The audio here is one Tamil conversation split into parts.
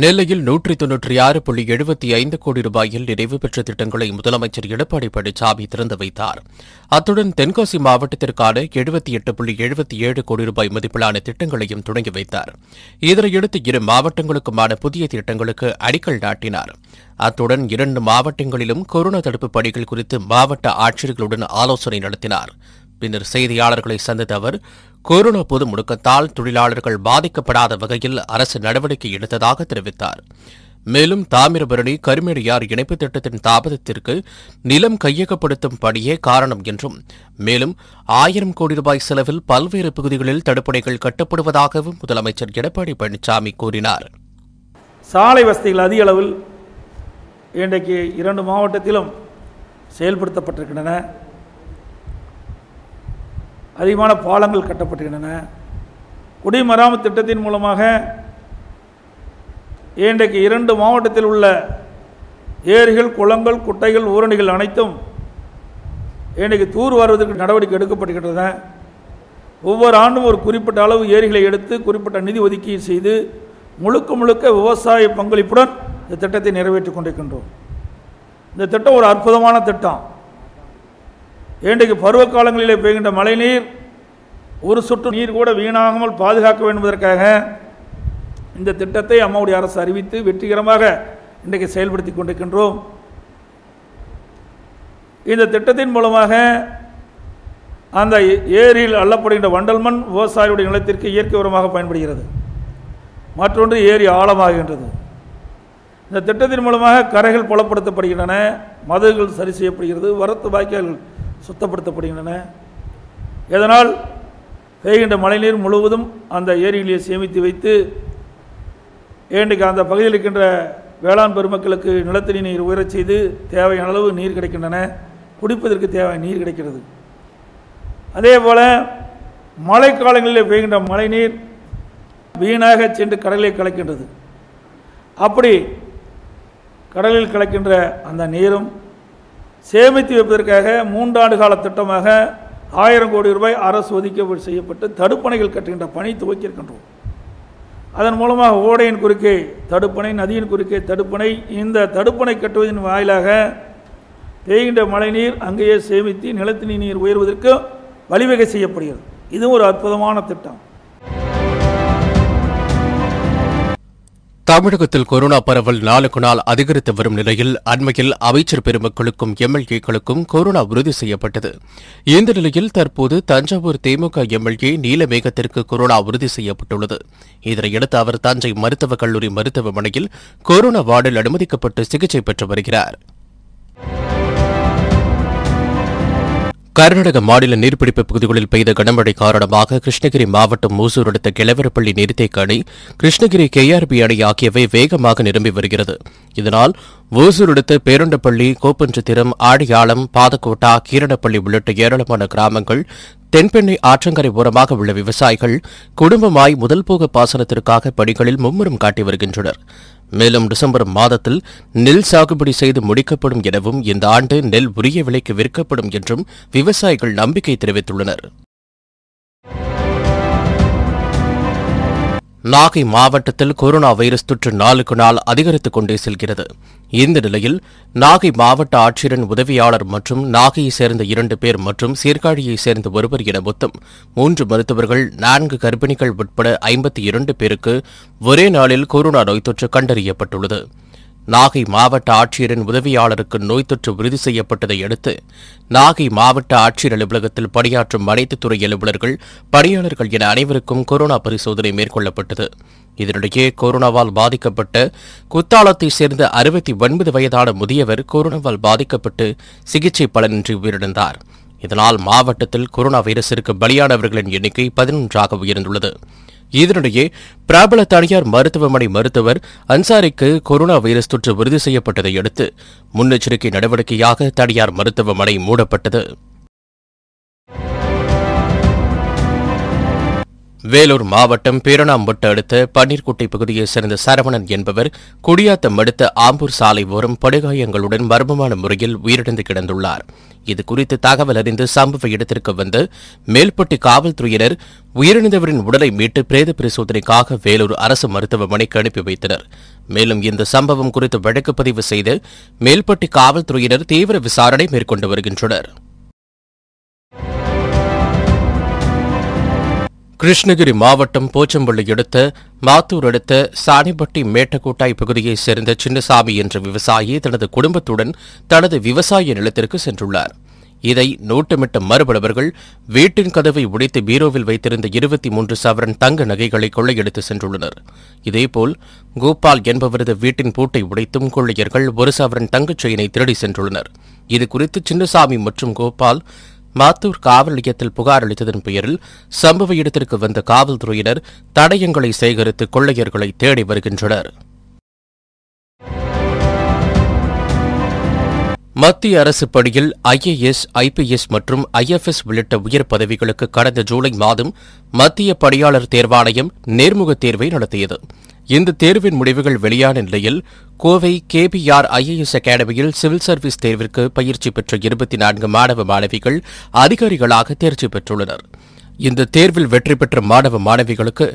நெல்லையில் நூற்றி தொன்னூற்றி ஆறு புள்ளி எழுபத்தி ஐந்து கோடி ரூபாயில் நிறைவு பெற்ற திட்டங்களை முதலமைச்சர் எடப்பாடி பழனிசாமி திறந்து வைத்தார் அத்துடன் தென்காசி மாவட்டத்திற்கான எழுபத்தி எட்டு புள்ளி எழுபத்தி ஏழு கோடி ரூபாய் மதிப்பிலான திட்டங்களையும் தொடங்கி வைத்தார் இதனையடுத்து இரு மாவட்டங்களுக்குமான புதிய திட்டங்களுக்கு அடிக்கல் நாட்டினார் அத்துடன் இரண்டு மாவட்டங்களிலும் கொரோனா தடுப்பு பணிகள் குறித்து மாவட்ட ஆட்சியர்களுடன் ஆலோசனை நடத்தினார் பின்னர் செய்தியாளர்களை சந்தித்த அவர் கொரோனா பொது முடக்கத்தால் தொழிலாளர்கள் பாதிக்கப்படாத வகையில் அரசு நடவடிக்கை எடுத்ததாக தெரிவித்தார் மேலும் தாமிரபரணி கருமேடியார் இணைப்பு திட்டத்தின் தாபதத்திற்கு நிலம் கையகப்படுத்தும் பணியே காரணம் என்றும் மேலும் ஆயிரம் கோடி ரூபாய் செலவில் பல்வேறு பகுதிகளில் தடுப்பணைகள் கட்டப்படுவதாகவும் முதலமைச்சர் எடப்பாடி பழனிசாமி கூறினார் சாலை வசதிகள் அதிக அளவில் இன்றைக்கு இரண்டு மாவட்டத்திலும் செயல்படுத்தப்பட்டிருக்கின்றன அதிகமான பாலங்கள் கட்டப்பட்டிருக்கின்றன குடிமராமத் திட்டத்தின் மூலமாக இன்றைக்கு இரண்டு மாவட்டத்தில் உள்ள ஏரிகள் குளங்கள் குட்டைகள் ஊரணிகள் அனைத்தும் இன்றைக்கு தூர் வருவதற்கு நடவடிக்கை எடுக்கப்படுகின்றன ஒவ்வொரு ஆண்டும் ஒரு குறிப்பிட்ட அளவு ஏரிகளை எடுத்து குறிப்பிட்ட நிதி ஒதுக்கீடு செய்து முழுக்க முழுக்க விவசாய பங்களிப்புடன் இந்த திட்டத்தை நிறைவேற்றி கொண்டிருக்கின்றோம் இந்த திட்டம் ஒரு அற்புதமான திட்டம் இன்றைக்கு பருவ காலங்களிலே பெய்கின்ற மழைநீர் ஒரு சொட்டு நீர் கூட வீணாகாமல் பாதுகாக்க வேண்டுவதற்காக இந்த திட்டத்தை அம்மாவுடைய அரசு அறிவித்து வெற்றிகரமாக இன்றைக்கு செயல்படுத்தி கொண்டிருக்கின்றோம் இந்த திட்டத்தின் மூலமாக அந்த ஏரியில் அள்ளப்படுகின்ற வண்டல் மண் விவசாயியுடைய நிலத்திற்கு இயற்கை உரமாக பயன்படுகிறது மற்றொன்று ஏரி ஆழமாகின்றது இந்த திட்டத்தின் மூலமாக கரைகள் புலப்படுத்தப்படுகின்றன மதுகள் சரி செய்யப்படுகிறது வரத்து வாய்க்கால்கள் சுத்தப்படுத்தப்படுகின்றன இதனால் பெய்கின்ற மழைநீர் முழுவதும் அந்த ஏரிகளில் சேமித்து வைத்து ஏண்டுக்கு அந்த பகுதியில் இருக்கின்ற வேளாண் பெருமக்களுக்கு நிலத்தடி நீர் உயரச் செய்து தேவையான அளவு நீர் கிடைக்கின்றன குடிப்பதற்கு தேவையான நீர் கிடைக்கிறது அதே போல் மழைக்காலங்களில் பெய்கின்ற மழைநீர் வீணாக சென்று கடலில் கலக்கின்றது அப்படி கடலில் கலக்கின்ற அந்த நீரும் சேமித்து வைப்பதற்காக மூன்றாண்டு கால திட்டமாக ஆயிரம் கோடி ரூபாய் அரசு ஒதுக்க செய்யப்பட்டு தடுப்பணைகள் கட்டுகின்ற பணி துவக்கியிருக்கின்றோம் அதன் மூலமாக ஓடையின் குறுக்கே தடுப்பணை நதியின் குறுக்கே தடுப்பணை இந்த தடுப்பணை கட்டுவதன் வாயிலாக பெய்கின்ற மழைநீர் அங்கேயே சேமித்து நிலத்தினி நீர் உயர்வதற்கு வழிவகை செய்யப்படுகிறது இதுவும் ஒரு அற்புதமான திட்டம் தமிழகத்தில் கொரோனா பரவல் நாளுக்கு நாள் அதிகரித்து வரும் நிலையில் அண்மையில் அமைச்சர் பெருமக்களுக்கும் எம்எல்ஏக்களுக்கும் கொரோனா உறுதி செய்யப்பட்டது இந்த நிலையில் தற்போது தஞ்சாவூர் திமுக எம்எல்ஏ நீலமேகத்திற்கு கொரோனா உறுதி செய்யப்பட்டுள்ளது இதனையடுத்து அவர் தஞ்சை மருத்துவக் கல்லூரி மருத்துவமனையில் கொரோனா வார்டில் அனுமதிக்கப்பட்டு சிகிச்சை பெற்று வருகிறாா் கர்நாடக மாநில நீர்பிடிப்பு பகுதிகளில் பெய்த கனமழை காரணமாக கிருஷ்ணகிரி மாவட்டம் மூசூர் அடுத்த கிழவரப்பள்ளி நீர்த்தேக்க அணை கிருஷ்ணகிரி கேஆர்பி அணை ஆகியவை வேகமாக நிரம்பி வருகிறது இதனால் ஓசூர் அடுத்த பேருண்டப்பள்ளி கோப்பஞ்சத்திரம் ஆடியாளம் பாதக்கோட்டா கீரணப்பள்ளி உள்ளிட்ட ஏராளமான கிராமங்கள் தென்பெண்ணை ஆற்றங்கரை ஓரமாக உள்ள விவசாயிகள் குடும்பமாய் முதல் போக பாசனத்திற்காக பணிகளில் மும்முரம் காட்டி வருகின்றனர் மேலும் டிசம்பர் மாதத்தில் நெல் சாகுபடி செய்து முடிக்கப்படும் எனவும் இந்த ஆண்டு நெல் உரிய விலைக்கு விற்கப்படும் என்றும் விவசாயிகள் நம்பிக்கை தெரிவித்துள்ளனர் நாகை மாவட்டத்தில் கொரோனா வைரஸ் தொற்று நாளுக்கு நாள் அதிகரித்துக் கொண்டே செல்கிறது இந்த நிலையில் நாகை மாவட்ட ஆட்சியரின் உதவியாளர் மற்றும் நாகையைச் சேர்ந்த இரண்டு பேர் மற்றும் சீர்காழியைச் சேர்ந்த ஒருவர் என மொத்தம் மூன்று மருத்துவர்கள் நான்கு கர்ப்பிணிகள் உட்பட ஐம்பத்தி இரண்டு பேருக்கு ஒரே நாளில் கொரோனா நோய் தொற்று கண்டறியப்பட்டுள்ளது நாகை மாவட்ட ஆட்சியரின் உதவியாளருக்கு நோய் தொற்று உறுதி செய்யப்பட்டதை அடுத்து நாகை மாவட்ட ஆட்சியர் அலுவலகத்தில் பணியாற்றும் அனைத்து துறை அலுவலர்கள் பணியாளர்கள் என அனைவருக்கும் கொரோனா பரிசோதனை மேற்கொள்ளப்பட்டது இதனிடையே கொரோனாவால் பாதிக்கப்பட்ட குத்தாலத்தைச் சேர்ந்த அறுபத்தி ஒன்பது வயதான முதியவர் கொரோனாவால் பாதிக்கப்பட்டு சிகிச்சை பலனின்றி உயிரிழந்தார் இதனால் மாவட்டத்தில் கொரோனா வைரஸிற்கு பலியானவர்களின் எண்ணிக்கை பதினொன்றாக உயர்ந்துள்ளது இதனிடையே பிராபல தனியார் மருத்துவமனை மருத்துவர் அன்சாரிக்கு கொரோனா வைரஸ் தொற்று உறுதி செய்யப்பட்டதை அடுத்து முன்னெச்சரிக்கை நடவடிக்கையாக தனியார் மருத்துவமனை மூடப்பட்டது வேலூர் மாவட்டம் பேரணாம்பட்டு அடுத்த பன்னீர்குட்டை பகுதியைச் சேர்ந்த சரவணன் என்பவர் குடியாத்தம் அடுத்த ஆம்பூர் சாலை ஓரம் படுகாயங்களுடன் மர்மமான முறையில் உயிரிழந்து கிடந்துள்ளார் இது குறித்து தகவல் அறிந்து சம்பவ இடத்திற்கு வந்து மேல்பட்டி காவல்துறையினர் உயிரிழந்தவரின் உடலை மீட்டு பிரேத பரிசோதனைக்காக வேலூர் அரசு மருத்துவமனைக்கு அனுப்பி வைத்தனர் மேலும் இந்த சம்பவம் குறித்து வழக்கு பதிவு செய்து மேல்பட்டி காவல்துறையினர் தீவிர விசாரணை மேற்கொண்டு வருகின்றனா் கிருஷ்ணகிரி மாவட்டம் போச்சம்பள்ளி அடுத்த மாத்தூர் அடுத்த சாணிப்பட்டி மேட்டக்கோட்டாய் பகுதியைச் சேர்ந்த சின்னசாமி என்ற விவசாயி தனது குடும்பத்துடன் தனது விவசாய நிலத்திற்கு சென்றுள்ளார் இதை நோட்டமிட்ட மறுபடவர்கள் வீட்டின் கதவை உடைத்து பீரோவில் வைத்திருந்த இருபத்தி மூன்று சவரன் தங்க நகைகளை கொள்ளையடித்து சென்றுள்ளனர் இதேபோல் கோபால் என்பவரது வீட்டின் பூட்டை உடைத்தும் கொள்ளையர்கள் ஒரு சவரன் தங்கச் செயினை திருடி சென்றுள்ளனர் இதுகுறித்து சின்னசாமி மற்றும் கோபால் மாத்தூர் காவல் நிலையத்தில் புகார் அளித்ததன் பெயரில் சம்பவ இடத்திற்கு வந்த காவல்துறையினர் தடயங்களை சேகரித்து கொள்ளையர்களை தேடி வருகின்றனர் மத்திய அரசு பணியில் ஐஏஎஸ் ஐபிஎஸ் மற்றும் ஐஎஃப்எஸ் உள்ளிட்ட உயர் பதவிகளுக்கு கடந்த ஜூலை மாதம் மத்திய பணியாளர் தேர்வாணையம் நேர்முகத் தேர்வை நடத்தியது இந்த தேர்வின் முடிவுகள் வெளியான நிலையில் கோவை கேபிஆர் ஐஏஎஸ் அகாடமியில் சிவில் சர்வீஸ் தேர்விற்கு பயிற்சி பெற்ற இருபத்தி நான்கு மாணவ மாணவிகள் அதிகாரிகளாக தேர்ச்சி பெற்றுள்ளனர் இந்த தேர்வில் வெற்றி பெற்ற மாணவ மாணவிகளுக்கு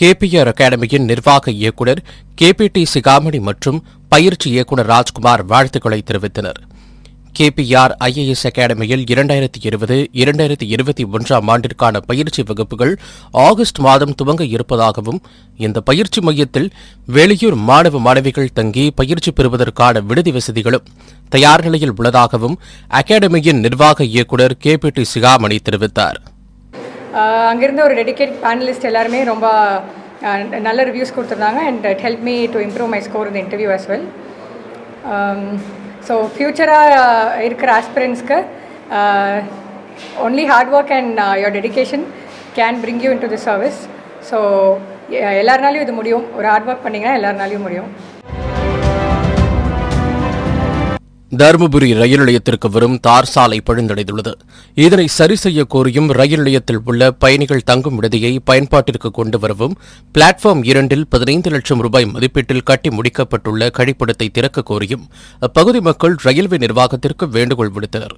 கேபிஆர் அகாடமியின் நிர்வாக இயக்குநர் கேபிடி சிகாமணி மற்றும் பயிற்சி இயக்குநர் ராஜ்குமார் வாழ்த்துக்களை தெரிவித்தனா் கேபிஆர் ஐஏஎஸ் அகாடமியில் இரண்டாயிரத்தி இருபது இரண்டாயிரத்தி இருபத்தி ஒன்றாம் ஆண்டிற்கான பயிற்சி வகுப்புகள் ஆகஸ்ட் மாதம் துவங்க இருப்பதாகவும் இந்த பயிற்சி மையத்தில் வெளியூர் மாணவ மாணவிகள் தங்கி பயிற்சி பெறுவதற்கான விடுதி வசதிகளும் தயார் நிலையில் உள்ளதாகவும் அகாடமியின் நிர்வாக இயக்குநர் கே பி டி சிகாமணி தெரிவித்தார் அங்கிருந்து ஒரு டெடிகேட் பேனலிஸ்ட் எல்லாருமே ரொம்ப நல்ல ரிவ்யூஸ் கொடுத்துருந்தாங்க and help me to improve my score இந்த இன்டர்வியூ அஸ் வெல் ஸோ ஃப்யூச்சராக இருக்கிற ஆஸ்பிரன்ஸ்க்கு only hard work and your dedication can bring you into the service so எல்லாருனாலையும் இது முடியும் ஒரு ஹார்ட் ஒர்க் பண்ணிங்கன்னா எல்லாருனாலையும் முடியும் தருமபுரி ரயில் நிலையத்திற்கு வரும் தார் சாலை பழுந்தடைந்துள்ளது இதனை சரி செய்ய கோரியும் ரயில் நிலையத்தில் உள்ள பயணிகள் தங்கும் விடுதியை பயன்பாட்டிற்கு கொண்டு வரவும் பிளாட்ஃபார்ம் இரண்டில் பதினைந்து லட்சம் ரூபாய் மதிப்பீட்டில் கட்டி முடிக்கப்பட்டுள்ள கழிப்பிடத்தை திறக்க கோரியும் அப்பகுதி மக்கள் ரயில்வே நிர்வாகத்திற்கு வேண்டுகோள் விடுத்தனர்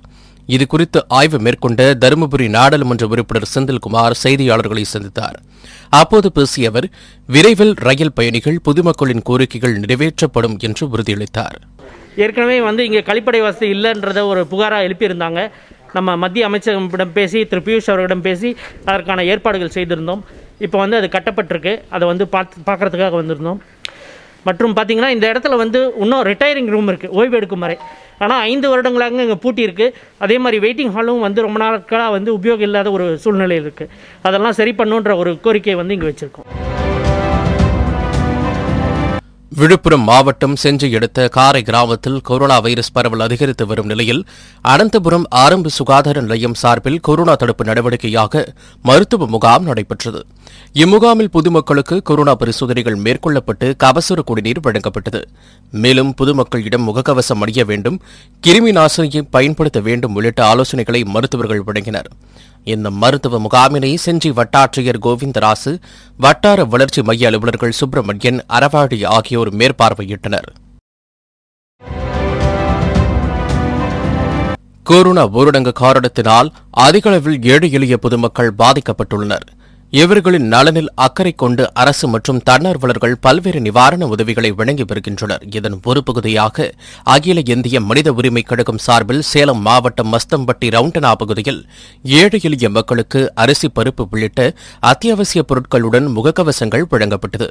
இதுகுறித்து ஆய்வு மேற்கொண்ட தருமபுரி நாடாளுமன்ற உறுப்பினர் செந்தில்குமார் செய்தியாளர்களை சந்தித்தார் அப்போது பேசிய அவர் விரைவில் ரயில் பயணிகள் பொதுமக்களின் கோரிக்கைகள் நிறைவேற்றப்படும் என்று உறுதியளித்தார் ஏற்கனவே வந்து இங்கே கழிப்படை வசதி இல்லைன்றத ஒரு புகாராக எழுப்பியிருந்தாங்க நம்ம மத்திய அமைச்சகம் பேசி திரு பியூஷ் அவர்களிடம் பேசி அதற்கான ஏற்பாடுகள் செய்திருந்தோம் இப்போ வந்து அது கட்டப்பட்டிருக்கு அதை வந்து பார்த்து பார்க்குறதுக்காக வந்திருந்தோம் மற்றும் பார்த்திங்கன்னா இந்த இடத்துல வந்து இன்னும் ரிட்டையரிங் ரூம் இருக்குது ஓய்வு எடுக்கும் வரை ஆனால் ஐந்து வருடங்களாக இங்கே பூட்டியிருக்கு அதே மாதிரி வெயிட்டிங் ஹாலும் வந்து ரொம்ப நாட்களாக வந்து உபயோகம் இல்லாத ஒரு சூழ்நிலை இருக்குது அதெல்லாம் சரி பண்ணுன்ற ஒரு கோரிக்கையை வந்து இங்கே வச்சுருக்கோம் விழுப்புரம் மாவட்டம் செஞ்சு எடுத்த காரை கிராமத்தில் கொரோனா வைரஸ் பரவல் அதிகரித்து வரும் நிலையில் அனந்தபுரம் ஆரம்ப சுகாதார நிலையம் சார்பில் கொரோனா தடுப்பு நடவடிக்கையாக மருத்துவ முகாம் நடைபெற்றது இம்முகாமில் பொதுமக்களுக்கு கொரோனா பரிசோதனைகள் மேற்கொள்ளப்பட்டு கபசுர குடிநீர் வழங்கப்பட்டது மேலும் பொதுமக்களிடம் முகக்கவசம் அணிய வேண்டும் கிருமி நாசினியை பயன்படுத்த வேண்டும் உள்ளிட்ட ஆலோசனைகளை மருத்துவர்கள் வழங்கினர் இந்த மருத்துவ முகாமினை செஞ்சி வட்டாட்சியர் கோவிந்தராசு வட்டார வளர்ச்சி மைய அலுவலர்கள் சுப்பிரமணியன் அரவாடி ஆகியோர் மேற்பார்வையிட்டனர் கொரோனா ஊரடங்கு காரணத்தினால் அதிகளவில் ஏழை எளிய பொதுமக்கள் பாதிக்கப்பட்டுள்ளனர் இவர்களின் நலனில் அக்கறை கொண்டு அரசு மற்றும் தன்னார்வலர்கள் பல்வேறு நிவாரண உதவிகளை வழங்கி வருகின்றனர் இதன் ஒரு பகுதியாக அகில இந்திய மனித உரிமை கழகம் சார்பில் சேலம் மாவட்டம் மஸ்தம்பட்டி ரவுண்டனா பகுதியில் ஏழை எளிய மக்களுக்கு அரிசி பருப்பு உள்ளிட்ட அத்தியாவசிய பொருட்களுடன் முகக்கவசங்கள் வழங்கப்பட்டது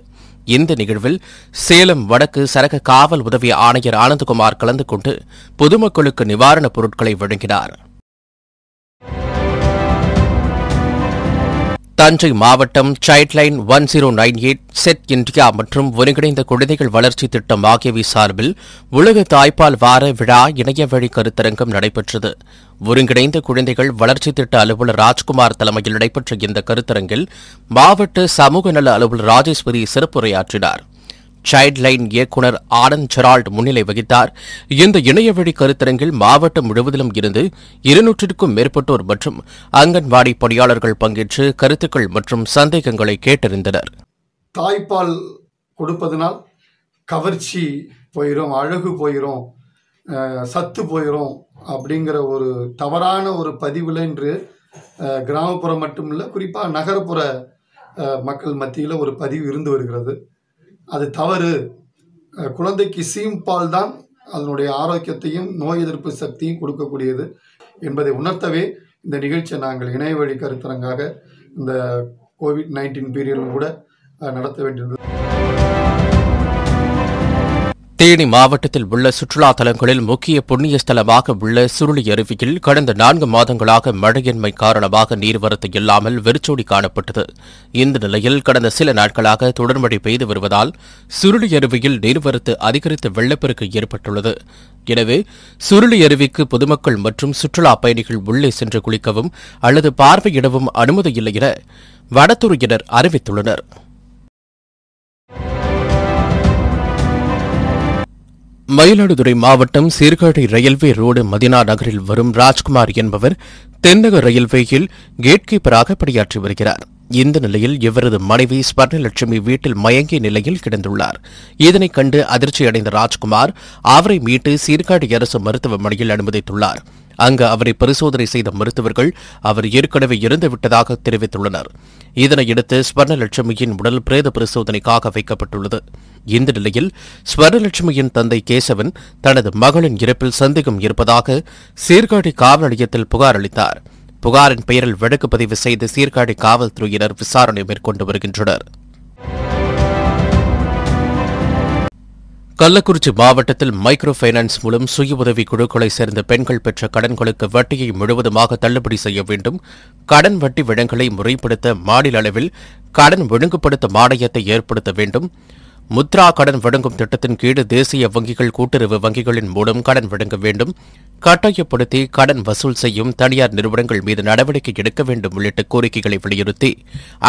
இந்த நிகழ்வில் சேலம் வடக்கு சரக காவல் உதவி ஆணையர் ஆனந்தகுமார் கலந்து கொண்டு பொதுமக்களுக்கு நிவாரணப் பொருட்களை வழங்கினாா் தஞ்சை மாவட்டம் childline one zero nine eight செட் இந்தியா மற்றும் ஒருங்கிணைந்த குழந்தைகள் வளர்ச்சி திட்டம் ஆகியவை சார்பில் உலக தாய்ப்பால் வார விழா இணையவழி கருத்தரங்கம் நடைபெற்றது ஒருங்கிணைந்த குழந்தைகள் வளர்ச்சி திட்ட அலுவலர் ராஜ்குமார் தலைமையில் நடைபெற்ற இந்த கருத்தரங்கில் மாவட்ட சமூக நல அலுவலர் ராஜேஸ்வரி சிறப்புரையாற்றினாா் சைல்ட் லைன் இயக்குநர் ஆனந்த் ஜெரால்ட் முன்னிலை வகித்தார் இந்த இணையவழி கருத்தரங்கில் மாவட்டம் முழுவதிலும் இருந்து இருநூற்றிற்கும் மேற்பட்டோர் மற்றும் அங்கன்வாடி பணியாளர்கள் பங்கேற்று கருத்துக்கள் மற்றும் சந்தேகங்களை கேட்டறிந்தனர் தாய்ப்பால் கொடுப்பதனால் கவர்ச்சி போயிடும் அழகு போயிடும் சத்து போயிடும் அப்படிங்கிற ஒரு தவறான ஒரு பதிவில் இன்று கிராமப்புறம் மட்டும் இல்லை குறிப்பாக நகர்ப்புற மக்கள் மத்தியில் ஒரு பதிவு இருந்து வருகிறது அது தவறு குழந்தைக்கு சீம்பால் தான் அதனுடைய ஆரோக்கியத்தையும் நோய் எதிர்ப்பு சக்தியும் கொடுக்கக்கூடியது என்பதை உணர்த்தவே இந்த நிகழ்ச்சியை நாங்கள் இணையவழி கருத்தரங்காக இந்த கோவிட் நைன்டீன் பீரியடும் கூட நடத்த வேண்டியிருந்தது தேனி மாவட்டத்தில் உள்ள சுற்றுலா தலங்களில் முக்கிய புண்ணிய ஸ்தலமாக உள்ள சுருளி அருவியில் கடந்த நான்கு மாதங்களாக மழையின்மை காரணமாக நீர்வரத்து இல்லாமல் வெறிச்சோடி காணப்பட்டது இந்த நிலையில் கடந்த சில நாட்களாக தொடர்மழை பெய்து வருவதால் சுருளி அருவியில் நீர்வரத்து அதிகரித்து வெள்ளப்பெருக்கு ஏற்பட்டுள்ளது எனவே சுருளி அருவிக்கு பொதுமக்கள் மற்றும் சுற்றுலா பயணிகள் உள்ளே சென்று குளிக்கவும் அல்லது பார்வையிடவும் அனுமதியில்லை என வனத்துறையினர் அறிவித்துள்ளனா் மயிலாடுதுறை மாவட்டம் சீர்காழி ரயில்வே ரோடு மதினா நகரில் வரும் ராஜ்குமார் என்பவர் தென்னக ரயில்வேயில் கேட்கீப்பராக பணியாற்றி வருகிறார் இந்த நிலையில் இவரது மனைவி ஸ்வர்ணலட்சுமி வீட்டில் மயங்கிய நிலையில் கிடந்துள்ளார் இதனை கண்டு அதிர்ச்சியடைந்த ராஜ்குமார் அவரை மீட்டு சீர்காடி அரசு மருத்துவமனையில் அனுமதித்துள்ளார் அங்கு அவரை பரிசோதனை செய்த மருத்துவர்கள் அவர் ஏற்கனவே இறந்துவிட்டதாக தெரிவித்துள்ளனர் இதனையடுத்து ஸ்வர்ணலட்சுமியின் உடல் பிரேத பரிசோதனைக்காக வைக்கப்பட்டுள்ளது இந்த நிலையில் ஸ்வர்ணலட்சுமியின் தந்தை கேசவன் தனது மகளின் இறப்பில் சந்தேகம் இருப்பதாக சீர்காடி காவல் நிலையத்தில் புகார் அளித்தாா் புகாரின் பெயரில் வழக்கு பதிவு செய்து சீர்காழி காவல்துறையினர் விசாரணை மேற்கொண்டு வருகின்றனர் கள்ளக்குறிச்சி மாவட்டத்தில் மைக்ரோ ஃபைனான்ஸ் மூலம் சுய உதவிக் குழுக்களை சேர்ந்த பெண்கள் பெற்ற கடன்களுக்கு வட்டியை முழுவதுமாக தள்ளுபடி செய்ய வேண்டும் கடன் வட்டி வழங்கலை முறைப்படுத்த மாநில அளவில் கடன் ஒழுங்குபடுத்த மானியத்தை ஏற்படுத்த வேண்டும் முத்ரா கடன் வழங்கும் திட்டத்தின் கீழ் தேசிய வங்கிகள் கூட்டுறவு வங்கிகளின் மூலம் கடன் வழங்க வேண்டும் கட்டாயப்படுத்தி கடன் வசூல் செய்யும் தனியார் நிறுவனங்கள் மீது நடவடிக்கை எடுக்க வேண்டும் உள்ளிட்ட கோரிக்கைகளை வலியுறுத்தி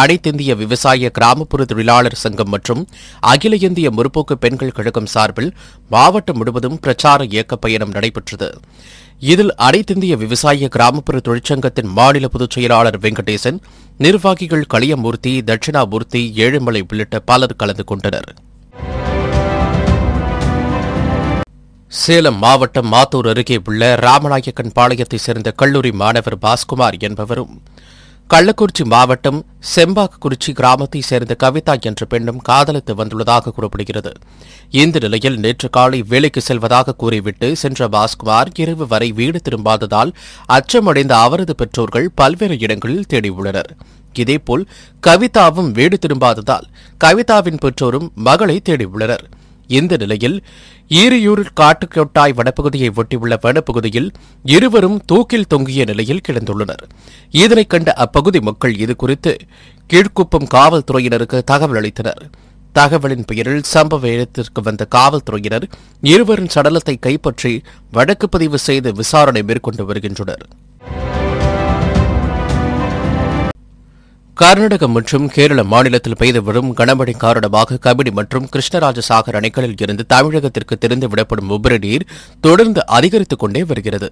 அனைத்திந்திய விவசாய கிராமப்புற தொழிலாளர் சங்கம் மற்றும் அகில இந்திய முற்போக்கு பெண்கள் கழகம் சார்பில் மாவட்டம் முழுவதும் பிரச்சார இயக்க பயணம் நடைபெற்றது இதில் அனைத்திந்திய விவசாய கிராமப்புற தொழிற்சங்கத்தின் மாநில பொதுச் செயலாளர் வெங்கடேசன் நிர்வாகிகள் களியமூர்த்தி தட்சிணாமூர்த்தி ஏழுமலை உள்ளிட்ட பலர் கலந்து கொண்டனா் சேலம் மாவட்டம் மாத்தூர் அருகே உள்ள ராமநாயக்கன் பாளையத்தைச் சேர்ந்த கல்லூரி மாணவர் பாஸ்குமார் என்பவரும் கள்ளக்குறிச்சி மாவட்டம் செம்பாக்குறிச்சி கிராமத்தைச் சேர்ந்த கவிதா என்ற பெண்ணும் காதலித்து வந்துள்ளதாக கூறப்படுகிறது இந்த நிலையில் நேற்று காலை வேலைக்கு செல்வதாக கூறிவிட்டு சென்ற பாஸ்குமார் இரவு வரை வீடு திரும்பாததால் அச்சமடைந்த அவரது பெற்றோர்கள் பல்வேறு இடங்களில் தேடியுள்ளனர் இதேபோல் கவிதாவும் வீடு திரும்பாததால் கவிதாவின் பெற்றோரும் மகளை தேடியுள்ளனர் இந்த நிலையில் ஈரியூரில் காட்டுக்கொட்டாய் வடப்பகுதியை ஒட்டியுள்ள வனப்பகுதியில் இருவரும் தூக்கில் தொங்கிய நிலையில் கிடந்துள்ளனர் இதனை கண்ட அப்பகுதி மக்கள் இது குறித்து கீழ்குப்பம் காவல்துறையினருக்கு தகவல் அளித்தனர் தகவலின் பெயரில் சம்பவ இடத்திற்கு வந்த காவல்துறையினர் இருவரின் சடலத்தை கைப்பற்றி வழக்கு பதிவு செய்து விசாரணை மேற்கொண்டு வருகின்றனர் கர்நாடகம் மற்றும் கேரள மாநிலத்தில் பெய்து வரும் கனமழை காரணமாக கபினி மற்றும் கிருஷ்ணராஜசாகர் அணைகளில் இருந்து தமிழகத்திற்கு திறந்து விடப்படும் உபரி நீர் தொடர்ந்து அதிகரித்துக் கொண்டே வருகிறது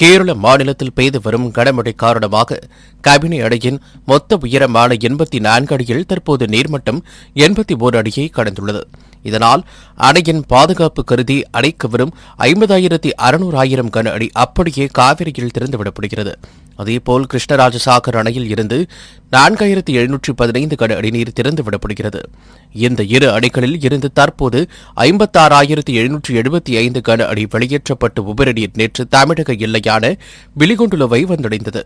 கேரள மாநிலத்தில் பெய்து வரும் கனமழை காரணமாக கபினி அடையின் மொத்த உயரமான எண்பத்தி நான்கு அடியில் தற்போது நீர்மட்டம் எண்பத்தி ஓரு அடியை கடந்துள்ளது இதனால் அணையின் பாதுகாப்பு கருதி அணைக்கு வரும் ஐம்பதாயிரத்தி அறுநூறு ஆயிரம் கன அடி அப்படியே காவிரியில் திறந்துவிடப்படுகிறது அதேபோல் கிருஷ்ணராஜசாகர் அணையில் இருந்து நான்காயிரத்தி எழுநூற்றி பதினைந்து கன அடி நீர் திறந்துவிடப்படுகிறது இந்த இரு அணைகளில் இருந்து தற்போது ஐம்பத்தாறாயிரத்தி எழுநூற்றி எழுபத்தி ஐந்து கன அடி வெளியேற்றப்பட்டு உபரி நீர் நேற்று தமிழக எல்லையான பிலிகுண்டுலுவை வந்தடைந்தது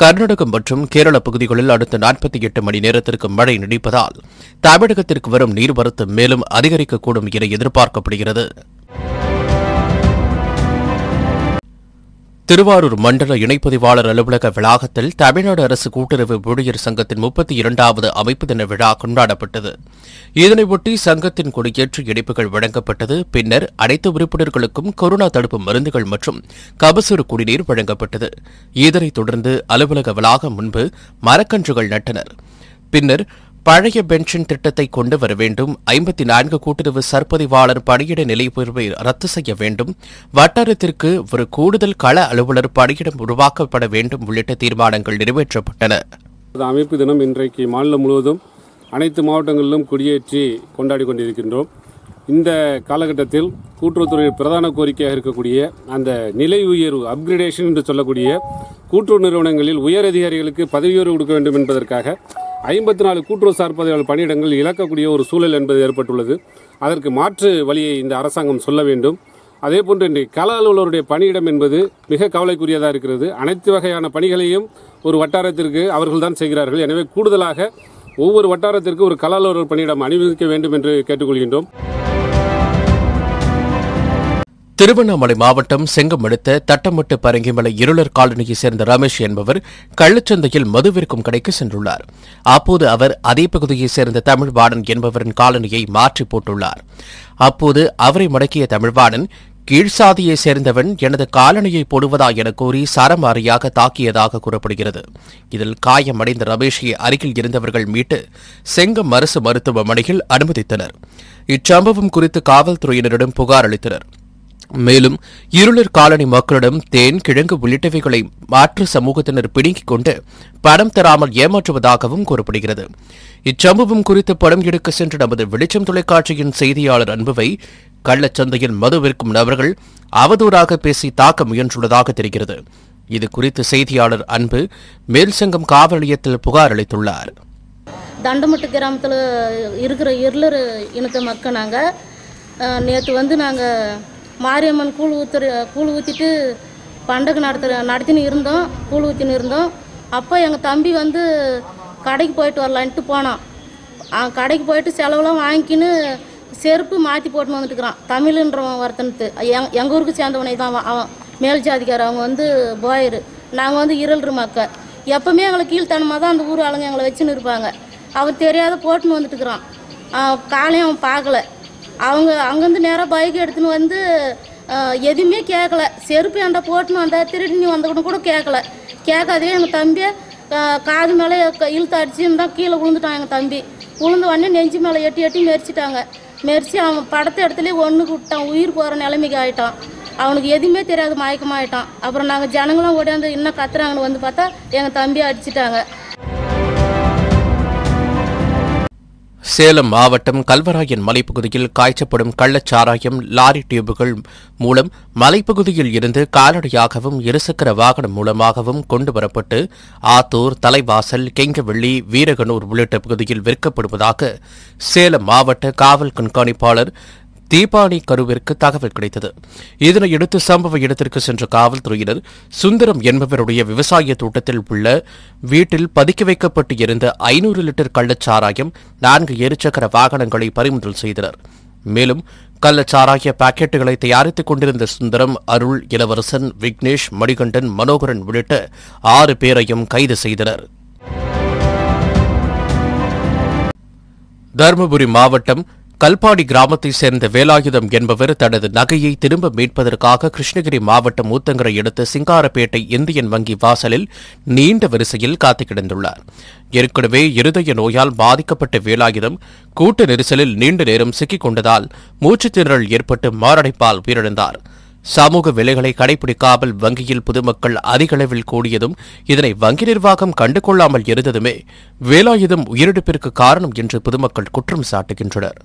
கர்நாடகம் மற்றும் கேரள பகுதிகளில் அடுத்த நாற்பத்தி எட்டு மணி நேரத்திற்கு மழை நீடிப்பதால் தமிழகத்திற்கு வரும் நீர்வரத்து மேலும் அதிகரிக்கக்கூடும் என எதிர்பார்க்கப்படுகிறது திருவாரூர் மண்டல இணைப்பதிவாளர் அலுவலக வளாகத்தில் தமிழ்நாடு அரசு கூட்டுறவு ஊழியர் சங்கத்தின் முப்பத்தி இரண்டாவது அமைப்பு தின விழா கொண்டாடப்பட்டது இதனையொட்டி சங்கத்தின் கொடியேற்று இணைப்புகள் வழங்கப்பட்டது பின்னர் அனைத்து உறுப்பினர்களுக்கும் கொரோனா தடுப்பு மருந்துகள் மற்றும் கபசுறு குடிநீர் வழங்கப்பட்டது இதனைத் தொடர்ந்து அலுவலக வளாகம் முன்பு மரக்கன்றுகள் நட்டனர் பின்னர் பழைய பென்ஷன் திட்டத்தை கொண்டு வர வேண்டும் ஐம்பத்தி நான்கு கூட்டுறவு சர்ப்பதிவாளர் பணியிட நிலையுயர்வை ரத்து செய்ய வேண்டும் வட்டாரத்திற்கு ஒரு கூடுதல் கள அலுவலர் பணியிடம் உருவாக்கப்பட வேண்டும் உள்ளிட்ட தீர்மானங்கள் நிறைவேற்றப்பட்டன அமைப்பு தினம் இன்றைக்கு மாநிலம் முழுவதும் அனைத்து மாவட்டங்களிலும் குடியேற்றி கொண்டாடி கொண்டிருக்கின்றோம் இந்த காலகட்டத்தில் கூட்டுறவுத்துறையில் பிரதான கோரிக்கையாக இருக்கக்கூடிய அந்த நிலை உயர்வு அப்கிரேடேஷன் என்று சொல்லக்கூடிய கூட்டுறவு நிறுவனங்களில் உயர் அதிகாரிகளுக்கு பதவி கொடுக்க வேண்டும் என்பதற்காக ஐம்பத்தி நாலு கூட்டுறவு சார் பதினாலு பணியிடங்கள் இழக்கக்கூடிய ஒரு சூழல் என்பது ஏற்பட்டுள்ளது அதற்கு மாற்று வழியை இந்த அரசாங்கம் சொல்ல வேண்டும் அதே போன்று கள அலுவலருடைய பணியிடம் என்பது மிக கவலைக்குரியதாக இருக்கிறது அனைத்து வகையான பணிகளையும் ஒரு வட்டாரத்திற்கு அவர்கள்தான் செய்கிறார்கள் எனவே கூடுதலாக ஒவ்வொரு வட்டாரத்திற்கு ஒரு கள அலுவலர் பணியிடம் அனுமதிக்க வேண்டும் என்று கேட்டுக்கொள்கின்றோம் திருவண்ணாமலை மாவட்டம் செங்கம் அடுத்த தட்டமட்டு பரங்கிமலை இருளர் காலனியைச் சேர்ந்த ரமேஷ் என்பவர் கள்ளச்சந்தையில் மது விற்கும் கடைக்கு சென்றுள்ளார் அப்போது அவர் அதே பகுதியைச் சேர்ந்த தமிழ்வாணன் என்பவரின் காலனியை மாற்றி போட்டுள்ளார் அப்போது அவரை முடக்கிய தமிழ்வாணன் கீழ்சாதியைச் சேர்ந்தவன் எனது காலனியை போடுவதா என கூறி சரமாரியாக தாக்கியதாக கூறப்படுகிறது இதில் காயமடைந்த ரமேஷை அருகில் இருந்தவர்கள் மீட்டு செங்கம் அரசு மருத்துவமனையில் அனுமதித்தனர் இச்சம்பவம் குறித்து காவல்துறையினரிடம் புகார் அளித்தனர் மேலும் இருளர் காலனி மக்களிடம் தேன் கிழங்கு உள்ளிட்டவைகளை மாற்று சமூகத்தினர் பிடுங்கிக் கொண்டு பணம் தராமல் ஏமாற்றுவதாகவும் கூறப்படுகிறது இச்சம்பவம் குறித்து படம் எடுக்க சென்ற நமது வெளிச்சம் தொலைக்காட்சியின் செய்தியாளர் அன்புவை கள்ளச்சந்தையில் மது விற்கும் நபர்கள் அவதூறாக பேசி தாக்க முயன்றுள்ளதாக தெரிகிறது இது குறித்து செய்தியாளர் அன்பு மேல்சங்கம் காவல் நிலையத்தில் புகார் அளித்துள்ளார் தண்டமட்டு கிராமத்தில் இருக்கிற இருளர் இனத்த மக்கள் நாங்கள் நேற்று வந்து நாங்கள் மாரியம்மன் கூழ் ஊத்துற கூழ் ஊற்றிட்டு பண்டகை நடத்து நடத்தின்னு இருந்தோம் கூழ் ஊற்றின்னு இருந்தோம் அப்போ எங்கள் தம்பி வந்து கடைக்கு போயிட்டு வரலான்ட்டு போனான் கடைக்கு போயிட்டு செலவுலாம் வாங்கிக்கின்னு செருப்பு மாற்றி போட்டுன்னு வந்துட்டுக்கிறான் தமிழ்ன்றவன் ஒருத்தனுக்கு எங் எங்கள் ஊருக்கு சேர்ந்தவனை தான் அவன் மேல் ஜாதிக்கார் அவங்க வந்து போயர் நாங்கள் வந்து இருள் மக்கள் எப்போவுமே எங்களை கீழ்த்தனமாக தான் அந்த ஊர் ஆளுங்க எங்களை வச்சுன்னு இருப்பாங்க அவன் தெரியாத போட்டுன்னு வந்துட்டுக்கிறான் காலையும் அவன் பார்க்கல அவங்க அங்கேருந்து நேராக பைக் எடுத்துன்னு வந்து எதுவுமே கேட்கல செருப்பு என்கிட்ட போட்டுன்னு வந்தால் திருடி நீ வந்தவனு கூட கேட்கல கேட்காதே எங்கள் தம்பியை காது மேலே இழுத்து அடிச்சுன்னு தான் கீழே விழுந்துட்டான் எங்கள் தம்பி விழுந்து உடனே நெஞ்சு மேலே எட்டி எட்டி மெரிச்சிட்டாங்க மெரிச்சு அவன் படத்தை இடத்துலேயே ஒன்றுக்கு விட்டான் உயிர் போகிற நிலைமைக்கு ஆகிட்டான் அவனுக்கு எதுவுமே தெரியாது மயக்கமாயிட்டான் அப்புறம் நாங்கள் ஜனங்களும் ஓடியாந்து இன்னும் கத்துறாங்கன்னு வந்து பார்த்தா எங்கள் தம்பி அடிச்சிட்டாங்க சேலம் மாவட்டம் கல்வராயன் மலைப்பகுதியில் காய்ச்சப்படும் கள்ளச்சாராயம் லாரி டியூபுகள் மூலம் மலைப்பகுதியில் இருந்து காலடியாகவும் இருசக்கர வாகனம் மூலமாகவும் கொண்டுவரப்பட்டு ஆத்தூர் தலைவாசல் கெங்கவெள்ளி வீரகனூர் உள்ளிட்ட பகுதியில் விற்கப்படுவதாக சேலம் மாவட்ட காவல் கண்காணிப்பாளர் தீபானி கருவிற்கு தகவல் கிடைத்தது இதனையடுத்து சம்பவ இடத்திற்கு சென்ற காவல்துறையினர் சுந்தரம் என்பவருடைய விவசாய தோட்டத்தில் உள்ள வீட்டில் பதுக்கி வைக்கப்பட்டு இருந்த ஐநூறு லிட்டர் கள்ளச்சாராயம் நான்கு இருசக்கர வாகனங்களை பறிமுதல் செய்தனர் மேலும் கள்ளச்சாராய பாக்கெட்டுகளை தயாரித்துக் கொண்டிருந்த சுந்தரம் அருள் இளவரசன் விக்னேஷ் மணிகண்டன் மனோகரன் உள்ளிட்ட ஆறு பேரையும் கைது செய்தனர் தருமபுரி மாவட்டம் கல்பாடி கிராமத்தைச் சேர்ந்த வேலாயுதம் என்பவர் தனது நகையை திரும்ப மீட்பதற்காக கிருஷ்ணகிரி மாவட்டம் ஊத்தங்கரை அடுத்த சிங்காரப்பேட்டை இந்தியன் வங்கி வாசலில் நீண்ட வரிசையில் காத்துக் கிடந்துள்ளார் ஏற்கனவே இருதய நோயால் பாதிக்கப்பட்ட வேலாயுதம் கூட்ட நெரிசலில் நீண்ட நேரம் சிக்கிக் கொண்டதால் மூச்சுத் திணறல் ஏற்பட்டு மாரடைப்பால் உயிரிழந்தார் சமூக விலைகளை கடைபிடிக்காமல் வங்கியில் பொதுமக்கள் அதிக அளவில் கூடியதும் இதனை வங்கி நிர்வாகம் கண்டுகொள்ளாமல் இருந்ததுமே வேலாயுதம் உயிரிழப்பிற்கு காரணம் என்று பொதுமக்கள் குற்றம் சாட்டுகின்றனர்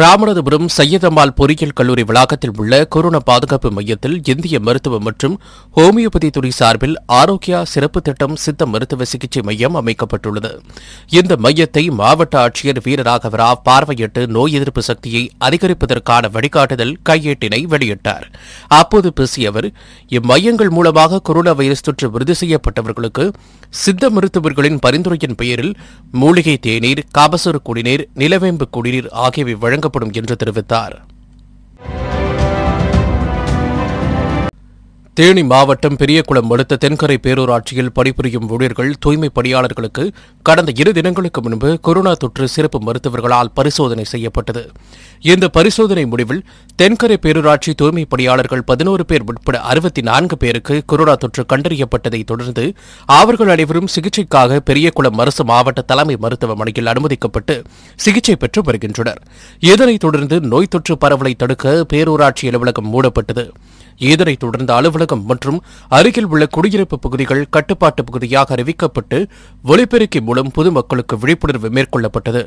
ராமநாதபுரம் சையதம்மாள் பொறியியல் கல்லூரி வளாகத்தில் உள்ள கொரோனா பாதுகாப்பு மையத்தில் இந்திய மருத்துவம் மற்றும் ஹோமியோபதி துறை சார்பில் ஆரோக்கியா சிறப்பு திட்டம் சித்த மருத்துவ சிகிச்சை மையம் அமைக்கப்பட்டுள்ளது இந்த மையத்தை மாவட்ட ஆட்சியர் வீரராகவராவ் பார்வையிட்டு நோய் எதிர்ப்பு சக்தியை அதிகரிப்பதற்கான வழிகாட்டுதல் கையேட்டினை வெளியிட்டார் அப்போது பேசிய அவர் இம்மையங்கள் மூலமாக கொரோனா வைரஸ் தொற்று உறுதி செய்யப்பட்டவர்களுக்கு சித்த மருத்துவர்களின் பரிந்துரையின் பெயரில் மூலிகை தேநீர் காபசூர் குடிநீர் நிலவேம்பு குடிநீர் ஆகியவை வழங்க வழங்கப்படும் என்று தெரிவித்தார் தேனி மாவட்டம் பெரியகுளம் அடுத்த தென்கரை பேரூராட்சியில் பணிபுரியும் ஊழியர்கள் தூய்மை பணியாளர்களுக்கு கடந்த இரு தினங்களுக்கு முன்பு கொரோனா தொற்று சிறப்பு மருத்துவர்களால் பரிசோதனை செய்யப்பட்டது இந்த பரிசோதனை முடிவில் தென்கரை பேரூராட்சி தூய்மை பணியாளர்கள் பதினோரு பேர் உட்பட அறுபத்தி நான்கு பேருக்கு கொரோனா தொற்று கண்டறியப்பட்டதை தொடர்ந்து அவர்கள் அனைவரும் சிகிச்சைக்காக பெரியகுளம் அரசு மாவட்ட தலைமை மருத்துவமனையில் அனுமதிக்கப்பட்டு சிகிச்சை பெற்று வருகின்றனர் இதனைத் தொடர்ந்து நோய் தொற்று பரவலை தடுக்க பேரூராட்சி அலுவலகம் மூடப்பட்டது இதனைத் தொடர்ந்து அலுவலகம் மற்றும் அருகில் உள்ள குடியிருப்பு பகுதிகள் கட்டுப்பாட்டு பகுதியாக அறிவிக்கப்பட்டு ஒலிபெருக்கி மூலம் பொதுமக்களுக்கு விழிப்புணர்வு மேற்கொள்ளப்பட்டது